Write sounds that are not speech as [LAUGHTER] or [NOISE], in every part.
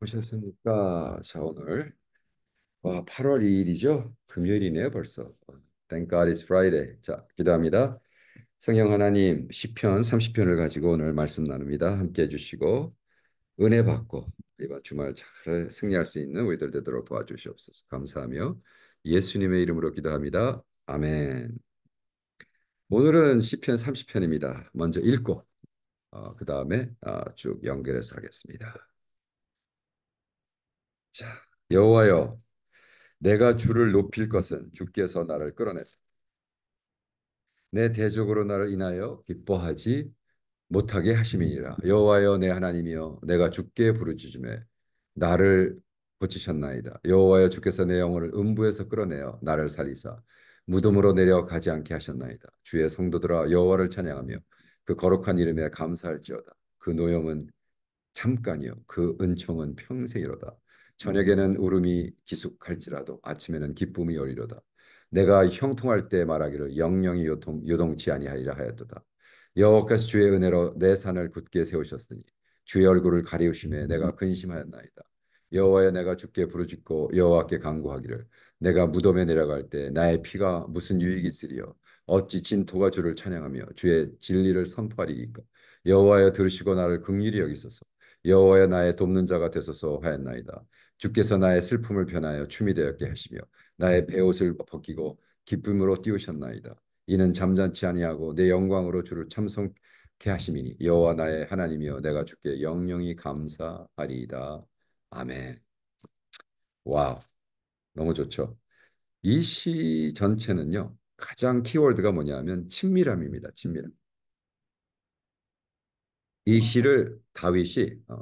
보셨습니까? 자, 오늘 와, 8월 2일이죠? 금요일이네요, 벌써. Thank God it's Friday. 자, 기도합니다. 성령 하나님 시편 30편을 가지고 오늘 말씀 나눕니다. 함께 해 주시고 은혜 받고 이번 주말 잘 승리할 수 있는 우리들 되도록 도와주시옵소서. 감사하며 예수님의 이름으로 기도합니다. 아멘. 오늘은 시편 30편입니다. 먼저 읽고 어, 그 다음에 어, 쭉 연결해서 하겠습니다. 자, 여호와여, 내가 주를 높일 것은 주께서 나를 끌어내서 내 대적으로 나를 인하여 기뻐하지 못하게 하심이니라. 여호와여 내 하나님이여 내가 주께 부르짖음에 나를 고치셨나이다. 여호와여 주께서 내 영혼을 음부에서 끌어내어 나를 살리사 무덤으로 내려가지 않게 하셨나이다. 주의 성도들아 여호와를 찬양하며 그 거룩한 이름에 감사할지어다. 그 노염은 잠깐이요 그 은총은 평생이로다. 저녁에는 울음이 기숙할지라도 아침에는 기쁨이 열리로다. 내가 형통할 때 말하기를 영영이 요통, 요동치 아니하리라 하였도다. 여호와께서 주의 은혜로 내 산을 굳게 세우셨으니 주의 얼굴을 가리우심에 내가 근심하였나이다. 여호와여 내가 주께 부르짖고 여호와께 간구하기를 내가 무덤에 내려갈 때 나의 피가 무슨 유익이 있으리요 어찌 진토가 주를 찬양하며 주의 진리를 선포하리이까 여호와여 들으시고 나를 극휼히 여기소서 여호와여 나의 돕는 자가 되소서 하였나이다. 주께서 나의 슬픔을 변하여 춤이 되었게 하시며 나의 배옷을 벗기고 기쁨으로 띄우셨나이다. 이는 잠잔치 아니하고 내 영광으로 주를 참성케 하심이니 여호와 나의 하나님이여 내가 주께 영영이 감사하리이다. 아멘. 와 너무 좋죠. 이 시 전체는요. 가장 키워드가 뭐냐면 친밀함입니다. 친밀함. 이 시를 다윗이 어,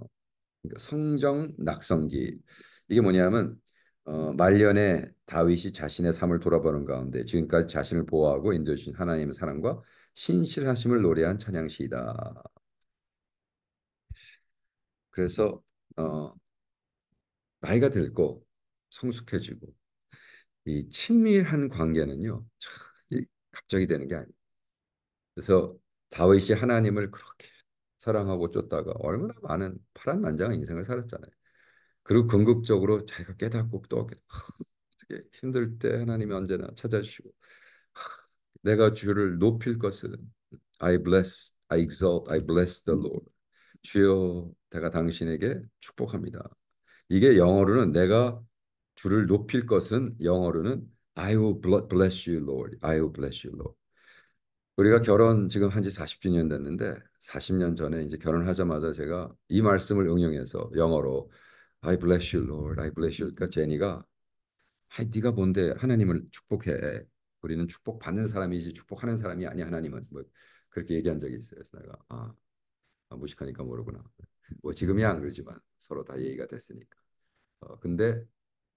그러니까 성정 낙성기 이게 뭐냐면 어, 말년에 다윗이 자신의 삶을 돌아보는 가운데 지금까지 자신을 보호하고 인도해 주신 하나님의 사랑과 신실하심을 노래한 찬양시이다. 그래서 어, 나이가 들고 성숙해지고 이 친밀한 관계는요 참 갑자기 되는 게 아니에요. 그래서 다윗이 하나님을 그렇게 사랑하고 쫓다가 얼마나 많은 파란만장한 인생을 살았잖아요. 그리고 궁극적으로 자기가 깨닫고 또 어떻게 힘들 때 하나님이 언제나 찾아주시고 내가 주를 높일 것은 I bless, I exalt, I bless the Lord. 주여, 내가 당신에게 축복합니다. 이게 영어로는 내가 주를 높일 것은 영어로는 I will bless you, Lord. I will bless you, Lord. 우리가 결혼 지금 한 지 40주년 됐는데 40년 전에 이제 결혼하자마자 제가 이 말씀을 응용해서 영어로 I bless you, Lord. I bless you. 그러니까 제니가 하이 네가 뭔데 하나님을 축복해. 우리는 축복받는 사람이지 축복하는 사람이 아니야 하나님은 뭐 그렇게 얘기한 적이 있어요. 그래서 내가 아, 아 무식하니까 모르구나. 뭐 지금이야 안 그러지만 서로 다 얘기가 됐으니까. 어 근데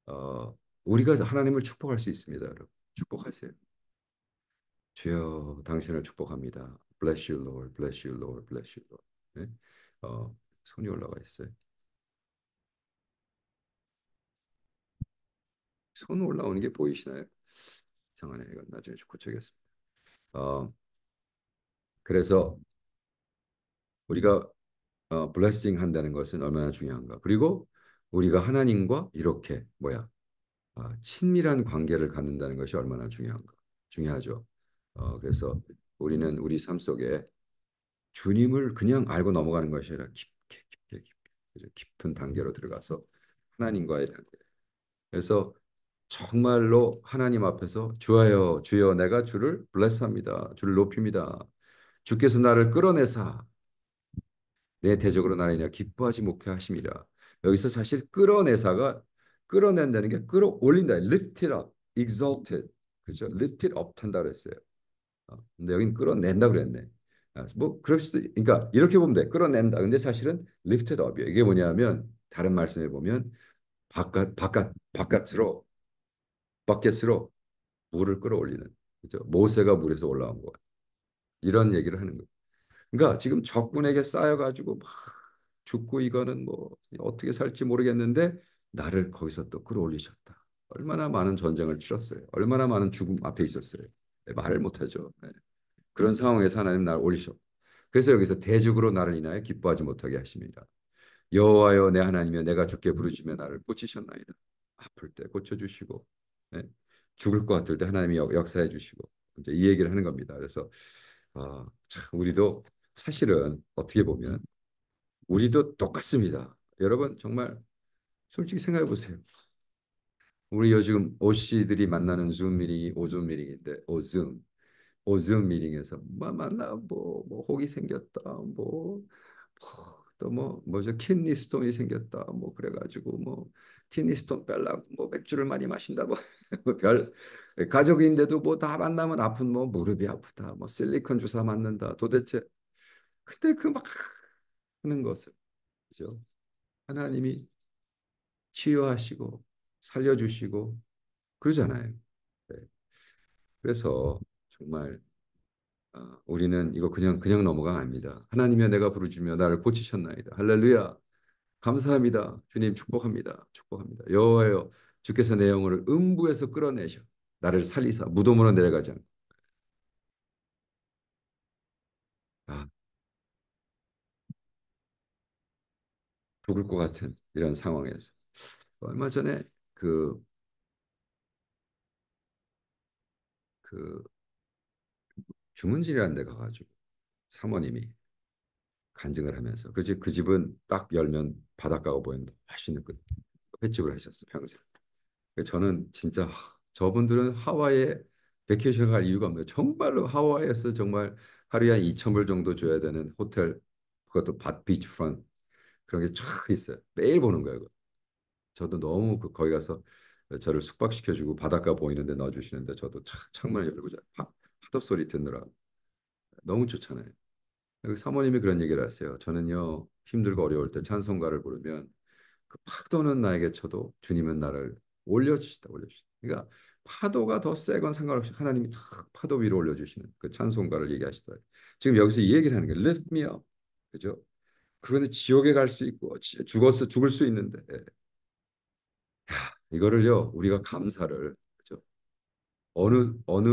어 우리가 하나님을 축복할 수 있습니다, 여러분. 축복하세요. 주여 당신을 축복합니다. Bless you, Lord. Bless you, Lord. Bless you, Lord. 네? 어, 손이 올라가 있어요. 손 올라오는 게 보이시나요? 이상하네. 이건 나중에 고쳐야겠습니다. 어, 그래서 우리가 어, 블레싱 한다는 것은 얼마나 중요한가. 그리고 우리가 하나님과 이렇게 뭐야 어, 친밀한 관계를 갖는다는 것이 얼마나 중요한가. 중요하죠. 어, 그래서 우리는 우리 삶 속에 주님을 그냥 알고 넘어가는 것이 아니라 깊게 깊게 깊게 깊은 단계로 들어가서 하나님과의 단계. 그래서 정말로 하나님 앞에서 주하여 주여 내가 주를 블레스합니다. 주를 높입니다. 주께서 나를 끌어내사 내 대적으로 나를 기뻐하지 못해 하심이라. 여기서 사실 끌어내사가 끌어낸다는 게 끌어올린다. lift it up, exalted. 그죠? lift it up 한다 그랬어요. 어, 근데 여긴 끌어낸다 그랬네. 아, 뭐 그럴 수도 그러니까 이렇게 보면 돼. 끌어낸다. 근데 사실은 lifted up이에요. 이게 뭐냐면 다른 말씀해 보면 바깥 바깥 바깥으로 바깥으로 물을 끌어올리는 그죠? 모세가 물에서 올라온 것 이런 얘기를 하는 거예요. 그러니까 지금 적군에게 쌓여가지고 막 죽고 이거는 뭐 어떻게 살지 모르겠는데 나를 거기서 또 끌어올리셨다. 얼마나 많은 전쟁을 치렀어요. 얼마나 많은 죽음 앞에 있었어요. 네, 말을 못하죠. 네. 그런 상황에서 하나님 나를 올리셨고 그래서 여기서 대적으로 나를 인하여 기뻐하지 못하게 하십니다. 여호와여 내 하나님여 내가 주께 부르짖며 나를 고치셨나이다. 아플 때 고쳐주시고 네. 죽을 것 같을 때 하나님이 역사해 주시고 이제 이 얘기를 하는 겁니다. 그래서 어, 참 우리도 사실은 어떻게 보면 우리도 똑같습니다. 여러분 정말 솔직히 생각해 보세요. 우리 요즘 OC들이 만나는 줌 미팅이 오줌 미팅인데 오줌 오줌 미팅에서 뭐 만나 뭐, 뭐 혹이 생겼다 뭐또뭐 뭐, 뭐, 뭐죠 킨니 스톤이 생겼다 뭐 그래가지고 뭐 킨니 스톤 빼라뭐 맥주를 많이 마신다 뭐별 [LAUGHS] 가족인데도 뭐 다 만나면 아픈 뭐 무릎이 아프다 뭐 실리콘 주사 맞는다 도대체 그때 그 막 하는 것을 그죠 하나님이 치유하시고 살려주시고 그러잖아요. 네. 그래서 정말 어, 우리는 이거 그냥 그냥 넘어가갑니다. 하나님이 내가 부르짖며 나를 고치셨나이다. 할렐루야. 감사합니다. 주님 축복합니다. 축복합니다. 여호와여 주께서 내 영혼을 음부에서 끌어내셔 나를 살리사 무덤으로 내려가지 않고 아, 죽을 것 같은 이런 상황에서 얼마 전에 그, 그, 주문진이라는 데 가가지고 사모님이 간증을 하면서 그 집, 그 집은 딱 열면 바닷가가 보이는데 맛있는 그 횟집을 하셨어 평생. 저는 진짜 저분들은 하와이에 베케이션 갈 이유가 없네요. 정말로 하와이에서 정말 하루에 한 2천 불 정도 줘야 되는 호텔 그것도 밭 비치프런 그런 게 쫙 있어요. 매일 보는 거예요. 저도 너무 그 거기 가서 저를 숙박시켜주고 바닷가 보이는데 넣어주시는데 저도 창문을 열고 자 파도 소리 듣느라 너무 좋잖아요. 사모님이 그런 얘기를 하세요. 저는요 힘들고 어려울 때 찬송가를 부르면 그 파도는 나에게 쳐도 주님은 나를 올려주시다 올려주시다. 그러니까 파도가 더세건 상관없이 하나님이 탁 파도 위로 올려주시는 그 찬송가를 얘기하시더 지금 여기서 이 얘기를 하는 거 Lift me up. 그죠? 그런데 지옥에 갈 수 있고 죽었어 죽을 수 있는데 예. 이거를요 우리가 감사를 그죠? 어느 어느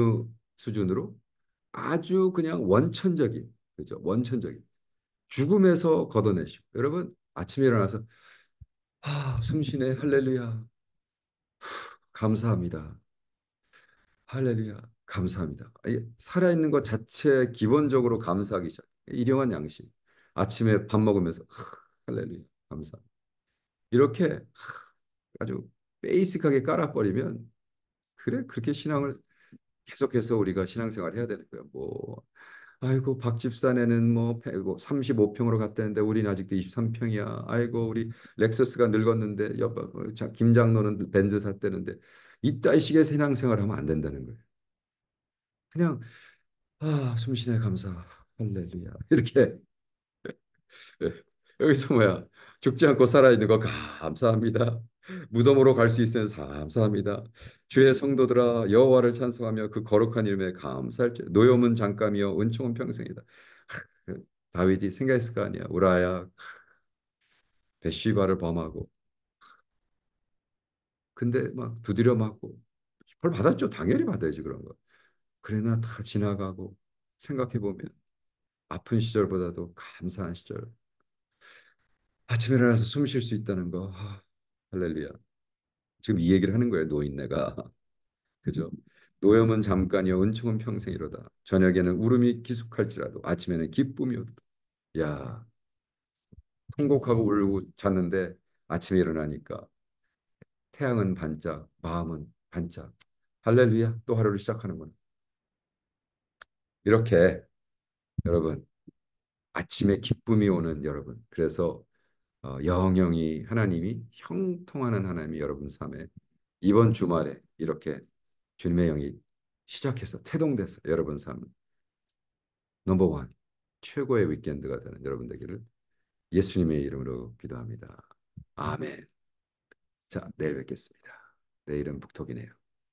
수준으로 아주 그냥 원천적인 그죠? 원천적인 죽음에서 걷어내시고 여러분 아침에 일어나서 아, 숨쉬네 할렐루야 후, 감사합니다 할렐루야 감사합니다 살아있는 것 자체 기본적으로 감사하기 시작 일용한 양식 아침에 밥 먹으면서 하, 할렐루야 감사 합니다 이렇게 하, 아주 베이스하게 깔아버리면 그래 그렇게 신앙을 계속해서 우리가 신앙생활 해야 되는 거야뭐 아이고 박 집사네는 뭐 35평으로 뭐 갔다는데 우리는 아직도 23평이야. 아이고 우리 렉서스가 늙었는데 여보 어, 자 김장노는 벤츠 샀다는데 이따이 식의 신앙생활하면 을안 된다는 거예요. 그냥 아 숨쉬네 감사 할렐루야 [LAUGHS] 이렇게 예. 여기서 뭐야 죽지 않고 살아있는 거 감사합니다. 무덤으로 갈 수 있으니 감사합니다. 주의 성도들아 여호와를 찬송하며 그 거룩한 이름에 감사할지 노여은 잠깐이요 은총은 평생이다. 다윗이 생각했을 거 아니야. 우라야 베시바를 범하고 근데 막 두드려 맞고 벌 받았죠. 당연히 받아야지 그런 거. 그러나 다 지나가고 생각해 보면 아픈 시절보다도 감사한 시절. 아침에 일어나서 숨 쉴 수 있다는 거. 할렐루야. 지금 이 얘기를 하는 거예요. 노인네가. [LAUGHS] 그죠? 음. 노염은 잠깐이요 은총은 평생이로다. 저녁에는 울음이 기숙할지라도 아침에는 기쁨이로다. 오 야. 통곡하고 울고 잤는데 아침에 일어나니까 태양은 반짝, 마음은 반짝. 할렐루야. 또 하루를 시작하는구나. 이렇게 여러분 아침에 기쁨이 오는 여러분. 그래서 어, 영영이 하나님이 형통하는 하나님이 여러분 삶에 이번 주말에 이렇게 주님의 영이 시작해서 태동돼서 여러분 삶은 넘버 원 최고의 위켄드가 되는 여러분 되기를 예수님의 이름으로 기도합니다. 아멘. 자 내일 뵙겠습니다. 내일은 북톡이네요.